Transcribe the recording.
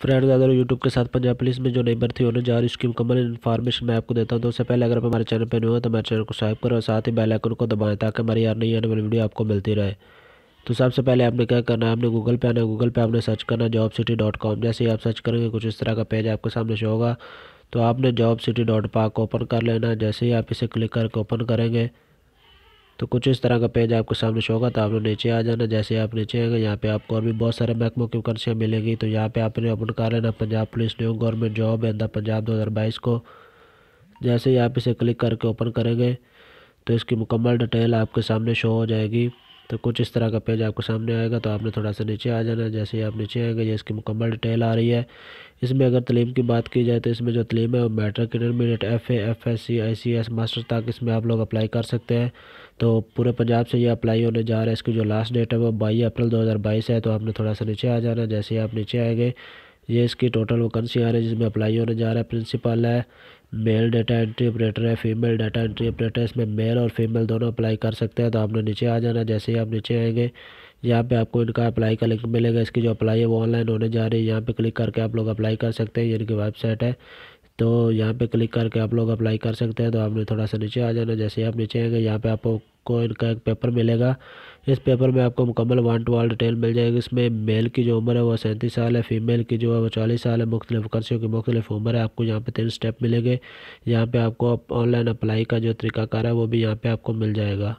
friend अगर YouTube के साथ पंजाब पुलिस में जो नई भर्ती होने जा रही है उसकी मुकम्मल इन्फॉर्मेशन मैं आपको देता हूँ तो उससे पहले अगर आप हमारे चैनल पर नहीं हो तो हमारे चैनल को सब्सक्राइब करो और साथ ही बेल आइकन को दबाएं ताकि हमारी यार नई आने वाली वीडियो आपको मिलती रहे तो सबसे पहले आपने क्या करना है आपने गूगल पे आना है गूगल पे आपने सर्च करना जॉब सिटी डॉट कॉम जैसे ही आप सर्च करेंगे कुछ इस तरह का पेज आपके सामने शो होगा तो आपने job city dot pak open कर लेना जैसे ही आप इसे क्लिक करके ओपन करेंगे तो कुछ इस तरह का पेज आपके सामने शो होगा तो आप लोग नीचे आ जाना जैसे आप नीचे आएंगे यहाँ पे आपको और भी बहुत सारे महकमों की वैकेंसियाँ मिलेगी तो यहाँ पे आपने ओपन कर लेना Punjab police new government job and the Punjab दो को जैसे ही आप इसे क्लिक करके ओपन करेंगे तो इसकी मुकम्मल डिटेल आपके सामने शो हो जाएगी तो कुछ इस तरह का पेज आपको सामने आएगा तो आपने थोड़ा सा नीचे आ जाना है जैसे ही आप नीचे आएंगे ये इसकी मुकम्मल डिटेल आ रही है इसमें अगर तलीम की बात की जाए तो इसमें जो तलीम है वो matric intermediate F F S C I C S master तक इसमें आप लोग अप्लाई कर सकते हैं तो पूरे पंजाब से ये अप्लाई होने जा रहा है इसकी जो लास्ट डेट है वो बाईस अप्रैल दो हज़ार बाईस है तो आपने थोड़ा सा नीचे आ जाना है जैसे ही आप नीचे आएंगे ये इसकी टोटल वैकेंसी आ रही है जिसमें अप्लाई होने जा रहा है प्रिंसिपल है मेल डाटा एंट्री ऑपरेटर है फीमेल डाटा एंट्री ऑपरेटर है इसमें मेल और फीमेल दोनों अप्लाई कर सकते हैं तो आपने नीचे आ जाना जैसे ही आप नीचे आएंगे यहाँ पे आपको इनका अप्लाई का लिंक मिलेगा इसकी जो अप्लाई है वो ऑनलाइन होने जा रही है यहाँ पे क्लिक करके आप लोग अप्लाई कर सकते हैं ये इनकी वेबसाइट है तो यहाँ पे क्लिक करके आप लोग अप्लाई कर सकते हैं तो आपने थोड़ा सा नीचे आ जाना जैसे ही आप नीचे आएंगे यहाँ पे आपको आपको इनका एक पेपर मिलेगा इस पेपर में आपको मुकम्मल वन टू वन डिटेल मिल जाएगी इसमें मेल की जो उम्र है वो सैंतीस साल है फीमेल की जो है वो चालीस साल है मुख्तलिफ कर्सियों की मुख्तलिफ उम्र है आपको यहाँ पे तीन स्टेप मिलेंगे यहाँ पे आपको ऑनलाइन अप्लाई का जो तरीकाकार है वो भी यहाँ पे आपको मिल जाएगा